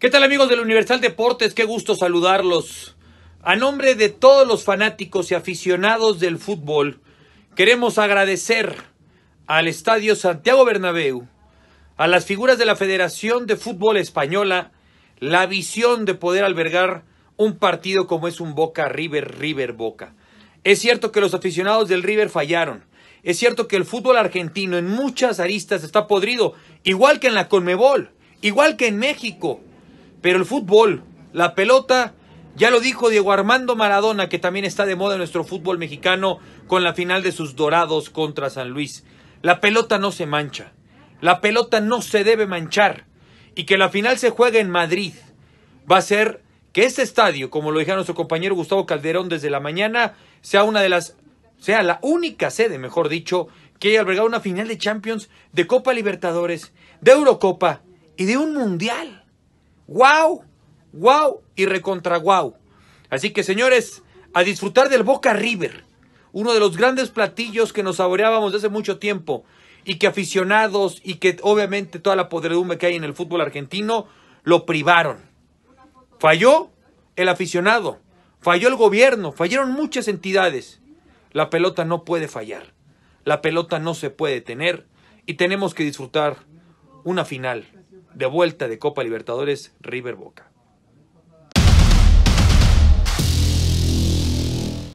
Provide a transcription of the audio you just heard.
¿Qué tal amigos del Universal Deportes? Qué gusto saludarlos. A nombre de todos los fanáticos y aficionados del fútbol, queremos agradecer al Estadio Santiago Bernabéu, a las figuras de la Federación de Fútbol Española, la visión de poder albergar un partido como es un Boca River River Boca. Es cierto que los aficionados del River fallaron. Es cierto que el fútbol argentino en muchas aristas está podrido, igual que en la Conmebol, igual que en México, pero el fútbol, la pelota, ya lo dijo Diego Armando Maradona, que también está de moda en nuestro fútbol mexicano con la final de sus dorados contra San Luis. La pelota no se mancha. La pelota no se debe manchar. Y que la final se juegue en Madrid va a ser que este estadio, como lo dijo nuestro compañero Gustavo Calderón desde la mañana, sea una de las, sea la única sede, mejor dicho, que haya albergado una final de Champions, de Copa Libertadores, de Eurocopa y de un Mundial. Guau, guau y recontra guau. Así que señores, a disfrutar del Boca River, uno de los grandes platillos que nos saboreábamos desde hace mucho tiempo y que aficionados y que obviamente toda la podredumbre que hay en el fútbol argentino lo privaron. Falló el aficionado, falló el gobierno, fallaron muchas entidades. La pelota no puede fallar, la pelota no se puede tener y tenemos que disfrutar una final, de vuelta de Copa Libertadores River Boca.